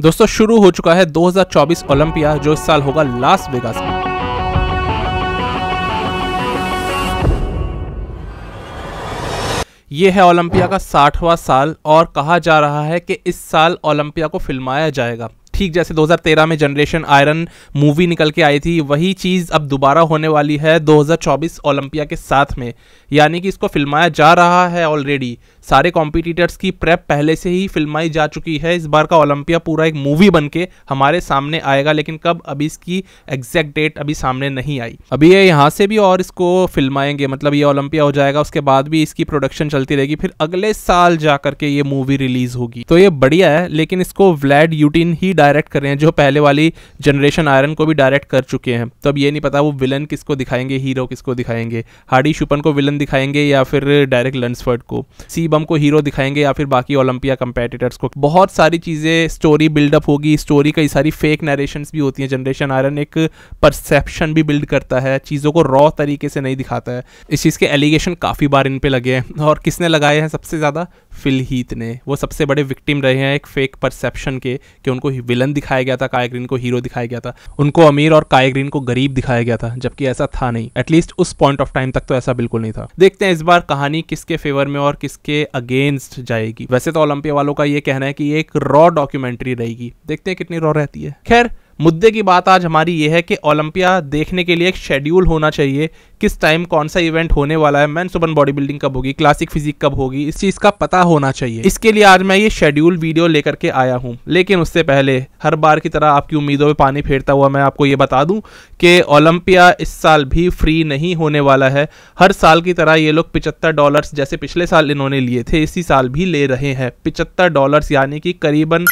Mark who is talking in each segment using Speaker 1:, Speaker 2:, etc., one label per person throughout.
Speaker 1: दोस्तों शुरू हो चुका है 2024 ओलंपिया जो इस साल होगा लास वेगास में यह है ओलंपिया का साठवां साल और कहा जा रहा है कि इस साल ओलंपिया को फिल्माया जाएगा ठीक जैसे 2013 में जनरेशन आयरन मूवी निकल के आई थी वही चीज़ अब दोबारा होने वाली है 2024 ओलंपिया के साथ में यानी कि इसको फिल्माया जा रहा है ऑलरेडी सारे कॉम्पिटिटर्स की प्रेप पहले से ही फिल्माई जा चुकी है इस बार का ओलंपिया पूरा एक मूवी बन के हमारे सामने आएगा लेकिन कब अभी इसकी एग्जैक्ट डेट अभी सामने नहीं आई अभी ये यहाँ से भी और इसको फिल्माएंगे मतलब ये ओलंपिया हो जाएगा उसके बाद भी इसकी प्रोडक्शन चलती रहेगी फिर अगले साल जा करके ये मूवी रिलीज होगी तो ये बढ़िया है लेकिन इसको व्लैड यूटिन ही डायरेक्ट कर रहे हैं जो पहले वाली जनरेशन आयरन को भी डायरेक्ट कर चुके हैं तो अब ये नहीं पता वो विलन किसको दिखाएंगे हीरो किसको दिखाएंगे हार्डी शुपन को विलन दिखाएंगे या फिर डायरेक्ट लंसफर्ड को सी अनुपम को हीरो दिखाएंगे या फिर बाकी ओलंपिया कंपेटिटर्स को बहुत सारी चीज़ें स्टोरी बिल्डअप होगी स्टोरी कई सारी फेक नरेशन भी होती है जनरेशन आयरन एक परसेप्शन भी बिल्ड करता है चीज़ों को रॉ तरीके से नहीं दिखाता है इस चीज़ के एलिगेशन काफ़ी बार इन पे लगे हैं और किसने लगाए हैं सबसे ज़्यादा फिल हीथ ने वो सबसे बड़े विक्टिम रहे हैं एक फेक परसेप्शन के कि उनको विलन दिखाया गया था कायग्रीन को हीरो दिखाया गया था उनको अमीर और कायग्रीन को गरीब दिखाया गया था जबकि ऐसा था नहीं एटलीस्ट उस पॉइंट ऑफ टाइम तक तो ऐसा बिल्कुल नहीं था देखते हैं इस बार कहानी किसके फेवर में और किसके अगेंस्ट जाएगी वैसे तो ओलंपिया वालों का ये कहना है कि एक रॉ डॉक्यूमेंट्री रहेगी देखते हैं कितनी रॉ रहती है खैर मुद्दे की बात आज हमारी ये है कि ओलंपिया देखने के लिए एक शेड्यूल होना चाहिए किस टाइम कौन सा इवेंट होने वाला है मैन सुबन बॉडी बिल्डिंग कब होगी क्लासिक फिजिक कब होगी इस चीज़ का पता होना चाहिए इसके लिए आज मैं ये शेड्यूल वीडियो लेकर के आया हूँ लेकिन उससे पहले हर बार की तरह आपकी उम्मीदों में पानी फेरता हुआ मैं आपको ये बता दूँ कि ओलंपिया इस साल भी फ्री नहीं होने वाला है हर साल की तरह ये लोग पिचहत्तर डॉलर्स जैसे पिछले साल इन्होंने लिए थे इसी साल भी ले रहे हैं पिचहत्तर डॉलर्स यानी कि करीबन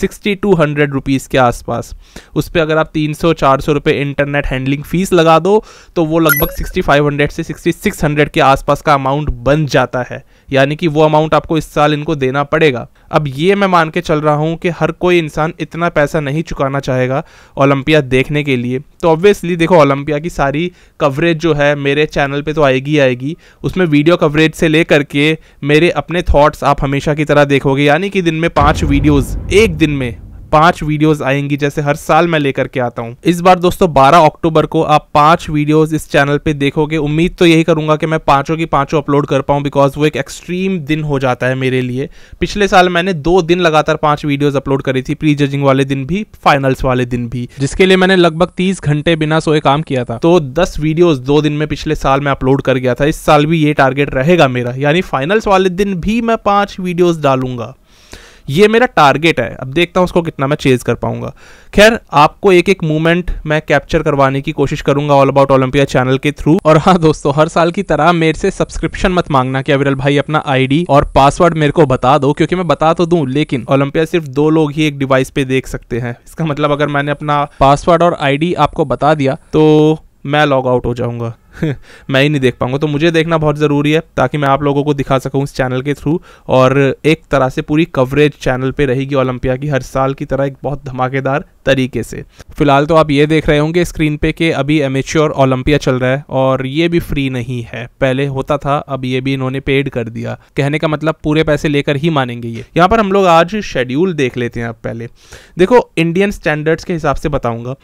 Speaker 1: सिक्सटी टू हंड्रेड रुपीज़ के आसपास उस पर अगर आप तीन सौ चार सौ रुपये इंटरनेट हैंडलिंग फ़ीस लगा दो तो वो लगभग सिक्स 6500 से 6600 के आसपास का अमाउंट बन जाता है यानी कि वो अमाउंट आपको इस साल इनको देना पड़ेगा अब ये मैं मान के चल रहा हूँ कि हर कोई इंसान इतना पैसा नहीं चुकाना चाहेगा ओलंपिया देखने के लिए तो ऑब्वियसली देखो ओलंपिया की सारी कवरेज जो है मेरे चैनल पे तो आएगी आएगी उसमें वीडियो कवरेज से ले करके मेरे अपने थॉट्स आप हमेशा की तरह देखोगे यानी कि दिन में पाँच वीडियोज़ एक दिन में पांच वीडियोस आएंगी जैसे हर साल मैं लेकर के आता हूँ इस बार दोस्तों 12 अक्टूबर को आप पांच वीडियोस इस चैनल पे देखोगे उम्मीद तो यही करूंगा कि मैं पांचों की पांचों अपलोड कर पाऊँ बिकॉज वो एक एक्सट्रीम दिन हो जाता है मेरे लिए पिछले साल मैंने दो दिन लगातार पांच वीडियोज अपलोड करी थी प्री जजिंग वाले दिन भी फाइनल्स वाले दिन भी जिसके लिए मैंने लगभग तीस घंटे बिना सोए काम किया था तो दस वीडियोज दो दिन में पिछले साल में अपलोड कर गया था इस साल भी ये टारगेट रहेगा मेरा यानी फाइनल्स वाले दिन भी मैं पांच वीडियोज डालूंगा ये मेरा टारगेट है अब देखता हूँ उसको कितना मैं चेज कर पाऊंगा खैर आपको एक एक मूवमेंट मैं कैप्चर करवाने की कोशिश करूंगा ऑल अबाउट ओलंपिया चैनल के थ्रू और हाँ दोस्तों हर साल की तरह मेरे से सब्सक्रिप्शन मत मांगना कि अविरल भाई अपना आईडी और पासवर्ड मेरे को बता दो क्योंकि मैं बता तो दूं लेकिन ओलंपिया सिर्फ दो लोग ही एक डिवाइस पे देख सकते हैं इसका मतलब अगर मैंने अपना पासवर्ड और आईडी आपको बता दिया तो मैं लॉग आउट हो जाऊँगा मैं ही नहीं देख पाऊंगा तो मुझे देखना बहुत ज़रूरी है ताकि मैं आप लोगों को दिखा सकूँ इस चैनल के थ्रू और एक तरह से पूरी कवरेज चैनल पे रहेगी ओलंपिया की हर साल की तरह एक बहुत धमाकेदार तरीके से फिलहाल तो आप ये देख रहे होंगे स्क्रीन पे कि अभी एमेच्योर ओलंपिया चल रहा है और ये भी फ्री नहीं है पहले होता था अब ये भी इन्होंने पेड कर दिया कहने का मतलब पूरे पैसे लेकर ही मानेंगे ये यहाँ पर हम लोग आज शेड्यूल देख लेते हैं आप पहले देखो इंडियन स्टैंडर्ड्स के हिसाब से बताऊँगा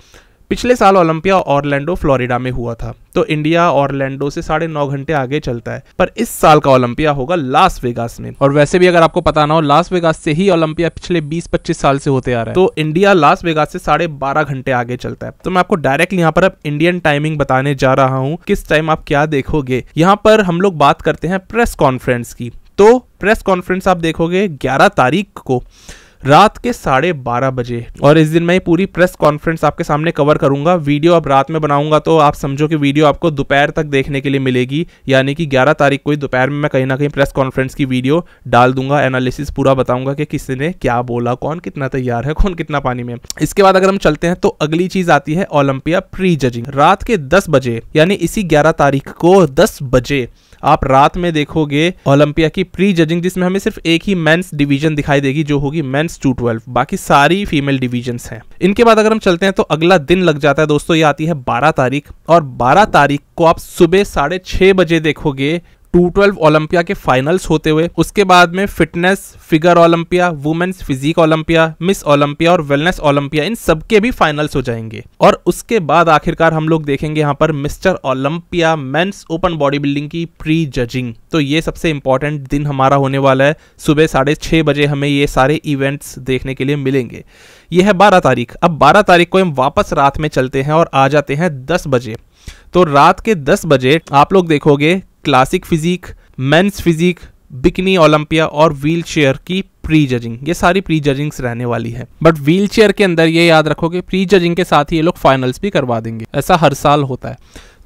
Speaker 1: पिछले साल ओलंपिया ऑरलैंडो फ्लोरिडा में हुआ था तो इंडिया ऑरलैंडो से साढ़े नौ घंटे आगे चलता है पर इस साल का ओलंपिया होगा लास वेगास में और वैसे भी अगर आपको पता ना हो लास वेगास से ही ओलंपिया पिछले 20-25 साल से होते आ रहे हैं तो इंडिया लास वेगास से साढ़े बारह घंटे आगे चलता है तो मैं आपको डायरेक्ट यहाँ पर अब इंडियन टाइमिंग बताने जा रहा हूँ किस टाइम आप क्या देखोगे यहाँ पर हम लोग बात करते हैं प्रेस कॉन्फ्रेंस की तो प्रेस कॉन्फ्रेंस आप देखोगे 11 तारीख को रात के साढ़े बारह बजे और इस दिन मैं पूरी प्रेस कॉन्फ्रेंस आपके सामने कवर करूंगा वीडियो अब रात में बनाऊंगा तो आप समझो कि वीडियो आपको दोपहर तक देखने के लिए मिलेगी यानी कि ग्यारह तारीख को ही दोपहर में मैं कहीं ना कहीं प्रेस कॉन्फ्रेंस की वीडियो डाल दूंगा एनालिसिस पूरा बताऊंगा कि किसने क्या बोला कौन कितना तैयार है कौन कितना पानी में इसके बाद अगर हम चलते हैं तो अगली चीज आती है ओलंपिया प्री जजिंग रात के दस बजे यानी इसी ग्यारह तारीख को दस बजे आप रात में देखोगे ओलंपिया की प्री जजिंग जिसमें हमें सिर्फ एक ही मेंस डिवीजन दिखाई देगी जो होगी मेन्स टू ट्वेल्व बाकी सारी फीमेल डिवीजन हैं इनके बाद अगर हम चलते हैं तो अगला दिन लग जाता है दोस्तों ये आती है बारह तारीख और बारह तारीख को आप सुबह साढ़े छह बजे देखोगे 212 ओलंपिया के फाइनल्स होते हुए उसके बाद में fitness figure Olympia women's physique Olympia Miss Olympia और वेलनेस ओलंपिया इन सबके भी फाइनल्स हो जाएंगे और उसके बाद आखिरकार हम लोग देखेंगे यहाँ पर Mister Olympia men's open body building की प्री जजिंग तो ये सबसे इंपॉर्टेंट दिन हमारा होने वाला है सुबह साढ़े बजे हमें ये सारे इवेंट्स देखने के लिए मिलेंगे यह है बारह तारीख अब बारह तारीख को हम वापस रात में चलते हैं और आ जाते हैं दस बजे तो रात के 10 बजे आप लोग देखोगे classic physique men's physique bikini Olympia और व्हील चेयर की प्री जजिंग ये सारी प्री जजिंग्स रहने वाली है बट व्हील चेयर के अंदर ये याद रखो कि प्री जजिंग के साथ ही ये लोग फाइनल्स भी करवा देंगे ऐसा हर साल होता है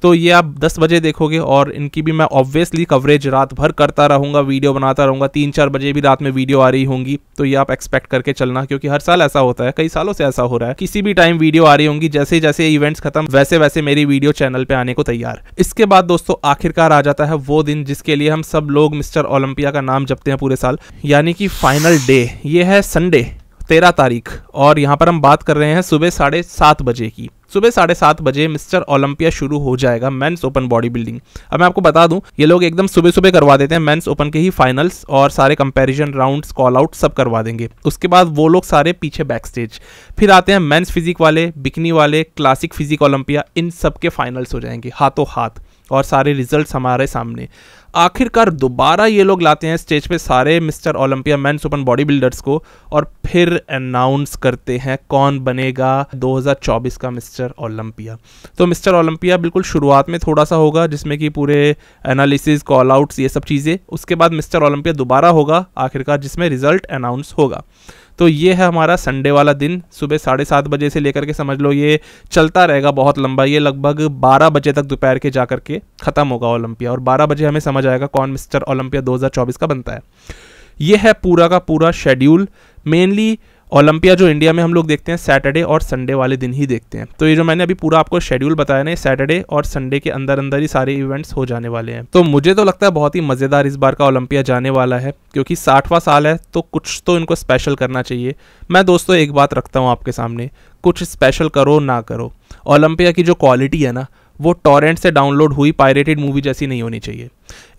Speaker 1: तो ये आप 10 बजे देखोगे और इनकी भी मैं ऑब्वियसली कवरेज रात भर करता रहूँगा वीडियो बनाता रहूँगा तीन चार बजे भी रात में वीडियो आ रही होंगी तो ये आप एक्सपेक्ट करके चलना क्योंकि हर साल ऐसा होता है कई सालों से ऐसा हो रहा है किसी भी टाइम वीडियो आ रही होंगी जैसे जैसे इवेंट्स खत्म वैसे वैसे मेरी वीडियो चैनल पर आने को तैयार इसके बाद दोस्तों आखिरकार आ जाता है वो दिन जिसके लिए हम सब लोग मिस्टर ओलंपिया का नाम जपते हैं पूरे साल यानी कि फाइनल डे ये है संडे तेरह तारीख और यहाँ पर हम बात कर रहे हैं सुबह साढ़े सात बजे की सुबह साढ़े सात बजे मिस्टर ओलंपिया शुरू हो जाएगा मेंस ओपन बॉडी बिल्डिंग अब मैं आपको बता दूं ये लोग एकदम सुबह सुबह करवा देते हैं मेंस ओपन के ही फाइनल्स और सारे कंपेरिजन राउंड कॉल आउट सब करवा देंगे उसके बाद वो लोग सारे पीछे बैक स्टेज फिर आते हैं मेन्स फिजिक वाले बिकनी वाले क्लासिक फिजिक ओलंपिया इन सब के फाइनल्स हो जाएंगे हाथों हाथ और सारे रिजल्ट्स हमारे सामने आखिरकार दोबारा ये लोग लाते हैं स्टेज पे सारे mister Olympia man super bodybuilders को और फिर अनाउंस करते हैं कौन बनेगा 2024 का मिस्टर ओलंपिया तो मिस्टर ओलंपिया बिल्कुल शुरुआत में थोड़ा सा होगा जिसमें कि पूरे एनालिसिस कॉल आउट्स ये सब चीज़ें उसके बाद मिस्टर ओलंपिया दोबारा होगा आखिरकार जिसमें रिजल्ट अनाउंस होगा तो ये है हमारा संडे वाला दिन सुबह साढ़े सात बजे से लेकर के समझ लो ये चलता रहेगा बहुत लंबा ये लगभग बारह बजे तक दोपहर के जा करके ख़त्म होगा ओलंपिया और बारह बजे हमें समझ आएगा कौन मिस्टर ओलंपिया दो का बनता है ये है पूरा का पूरा शेड्यूल मेनली ओलंपिया जो इंडिया में हम लोग देखते हैं सैटरडे और संडे वाले दिन ही देखते हैं तो ये जो मैंने अभी पूरा आपको शेड्यूल बताया ना सैटरडे और संडे के अंदर अंदर ही सारे इवेंट्स हो जाने वाले हैं तो मुझे तो लगता है बहुत ही मज़ेदार इस बार का ओलंपिया जाने वाला है क्योंकि साठवां साल है तो कुछ तो इनको स्पेशल करना चाहिए मैं दोस्तों एक बात रखता हूँ आपके सामने कुछ स्पेशल करो ना करो ओलंपिया की जो क्वालिटी है ना वो टॉरेंट से डाउनलोड हुई पायरेटेड मूवी जैसी नहीं होनी चाहिए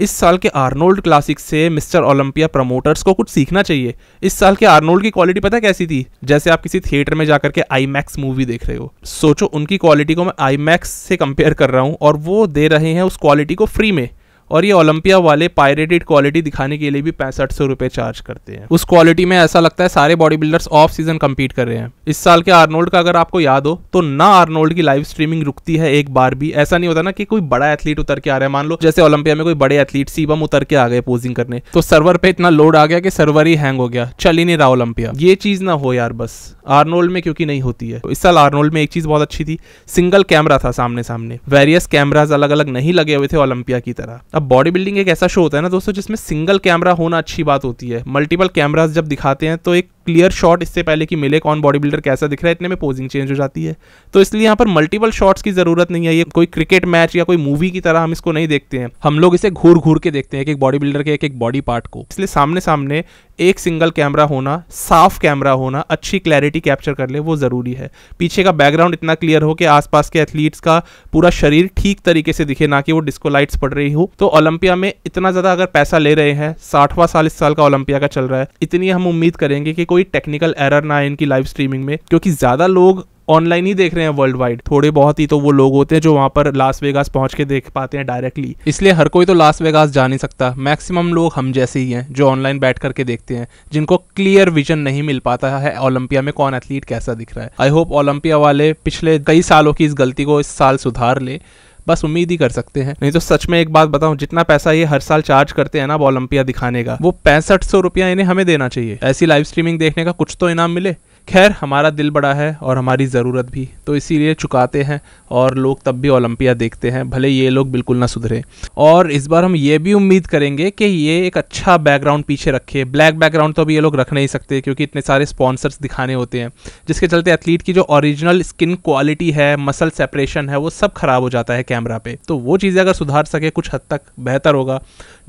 Speaker 1: इस साल के आर्नोल्ड क्लासिक से मिस्टर ओलंपिया प्रमोटर्स को कुछ सीखना चाहिए इस साल के आर्नोल्ड की क्वालिटी पता कैसी थी जैसे आप किसी थिएटर में जाकर के आई मैक्स मूवी देख रहे हो सोचो उनकी क्वालिटी को मैं आई मैक्स से कंपेयर कर रहा हूँ और वो दे रहे हैं उस क्वालिटी को फ्री में और ये ओलंपिया वाले पायरेटेड क्वालिटी दिखाने के लिए भी पैंसठ सौ रुपए चार्ज करते हैं उस क्वालिटी में ऐसा लगता है सारे bodybuilders off season compete कर रहे हैं इस साल के आर्नोल्ड का अगर आपको याद हो तो ना आर्नोल्ड की लाइव स्ट्रीमिंग रुकती है एक बार भी ऐसा नहीं होता ना कि कोई बड़ा एथलीट उतर के आ रहा है मान लो जैसे ओलंपिया में कोई बड़े एथलीट सीबम उतर के आ गए पोजिंग करने तो सर्वर पे इतना लोड आ गया कि सर्वर ही हैंग हो गया चल ही नहीं रहा ओलंपिया ये चीज ना हो यार बस आर्नोल्ड में क्योंकि नहीं होती है इस साल आर्नोल्ड में एक चीज बहुत अच्छी थी सिंगल कैमरा था सामने सामने वेरियस कैमराज अलग अलग नहीं लगे हुए थे ओलंपिया की तरह अब बॉडी बिल्डिंग एक ऐसा शो होता है ना दोस्तों जिसमें सिंगल कैमरा होना अच्छी बात होती है मल्टीपल कैमराज जब दिखाते हैं तो एक क्लियर शॉट इससे पहले कि मिले कौन बॉडी बिल्डर कैसा दिख रहा है इतने में पोजिंग चेंज हो जाती है तो इसलिए यहाँ पर मल्टीपल शॉट्स की जरूरत नहीं है ये कोई क्रिकेट मैच या कोई मूवी की तरह हम इसको नहीं देखते हैं हम लोग इसे घूर घूर के देखते हैं एक एक बॉडी बिल्डर के एक एक बॉडी पार्ट को इसलिए सामने सामने एक सिंगल कैमरा होना साफ कैमरा होना अच्छी क्लैरिटी कैप्चर कर ले वो ज़रूरी है पीछे का बैकग्राउंड इतना क्लियर हो कि आसपास के एथलीट्स का पूरा शरीर ठीक तरीके से दिखे ना कि वो डिस्को लाइट्स पड़ रही हो तो ओलंपिया में इतना ज़्यादा अगर पैसा ले रहे हैं साठवां साल इस साल का ओलंपिया का चल रहा है इतनी हम उम्मीद करेंगे कि कोई कोई टेक्निकल एरर ना आए इनकी लाइव स्ट्रीमिंग में क्योंकि ज़्यादा लोग ऑनलाइन ही देख रहे हैं वर्ल्ड वाइड थोड़े बहुत ही तो वो लोग होते हैं जो वहाँ पर लास वेगास पहुँच के देख पाते हैं डायरेक्टली इसलिए हर कोई तो लास वेगास जा नहीं सकता मैक्सिमम लोग हम जैसे ही हैं जो ऑनलाइन बैठ करके देखते हैं जिनको क्लियर विजन नहीं मिल पाता है ओलंपिया में कौन एथलीट कैसा दिख रहा है आई होप ओलंपिया वाले पिछले कई सालों की इस गलती को इस साल सुधार ले बस उम्मीद ही कर सकते हैं नहीं तो सच में एक बात बताऊं जितना पैसा ये हर साल चार्ज करते हैं ना ओलंपिया दिखाने का वो पैंसठ सौ रुपया इन्हें हमें देना चाहिए ऐसी लाइव स्ट्रीमिंग देखने का कुछ तो इनाम मिले खैर हमारा दिल बड़ा है और हमारी ज़रूरत भी तो इसीलिए चुकाते हैं और लोग तब भी ओलंपिया देखते हैं भले ये लोग बिल्कुल ना सुधरे और इस बार हम ये भी उम्मीद करेंगे कि ये एक अच्छा बैकग्राउंड पीछे रखे ब्लैक बैकग्राउंड तो अभी ये लोग रख नहीं सकते क्योंकि इतने सारे स्पॉन्सर्स दिखाने होते हैं जिसके चलते एथलीट की जो ओरिजिनल स्किन क्वालिटी है मसल सेपरेशन है वो सब ख़राब हो जाता है कैमरा पे तो वो चीज़ें अगर सुधार सके कुछ हद तक बेहतर होगा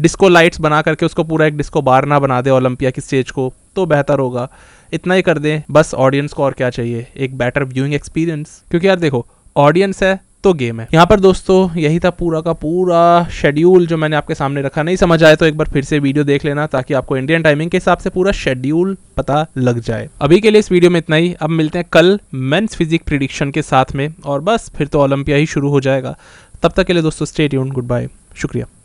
Speaker 1: डिस्को लाइट्स बना करके उसको पूरा एक डिस्को बार ना बना दे ओलंपिया की स्टेज को तो बेहतर होगा इतना ही कर दें बस ऑडियंस को और क्या चाहिए एक बेटर व्यूइंग एक्सपीरियंस क्योंकि यार देखो ऑडियंस है तो गेम है यहाँ पर दोस्तों यही था पूरा का पूरा शेड्यूल जो मैंने आपके सामने रखा नहीं समझ आए तो एक बार फिर से वीडियो देख लेना ताकि आपको इंडियन टाइमिंग के हिसाब से पूरा शेड्यूल पता लग जाए अभी के लिए इस वीडियो में इतना ही अब मिलते हैं कल मेन्स फिजिक प्रिडिक्शन के साथ में और बस फिर तो ओलंपिया ही शुरू हो जाएगा तब तक के लिए दोस्तों स्टेट गुड बाय शुक्रिया